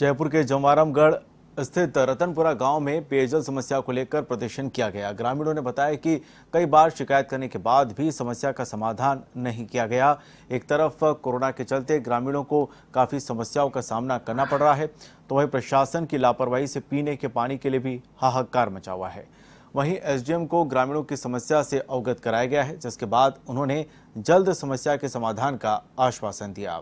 जयपुर के जमवारमगढ़ स्थित रतनपुरा गांव में पेयजल समस्या को लेकर प्रदर्शन किया गया ग्रामीणों ने बताया कि कई बार शिकायत करने के बाद भी समस्या का समाधान नहीं किया गया एक तरफ कोरोना के चलते ग्रामीणों को काफ़ी समस्याओं का सामना करना पड़ रहा है तो वहीं प्रशासन की लापरवाही से पीने के पानी के लिए भी हाहाकार मचा हुआ है वहीं एसडीएम को ग्रामीणों की समस्या से अवगत कराया गया है जिसके बाद उन्होंने जल्द समस्या के समाधान का आश्वासन दिया